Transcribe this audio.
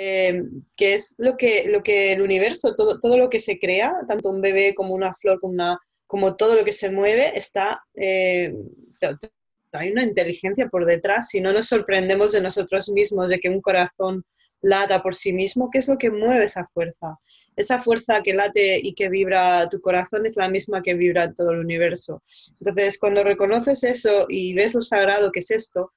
Eh, que es lo que, lo que el universo, todo, lo que se crea, tanto un bebé como una flor, como, todo lo que se mueve, está, eh, hay una inteligencia por detrás. Si no nos sorprendemos de nosotros mismos, de que un corazón lata por sí mismo, ¿qué es lo que mueve esa fuerza? Esa fuerza que late y que vibra tu corazón es la misma que vibra todo el universo. Entonces, cuando reconoces eso y ves lo sagrado que es esto,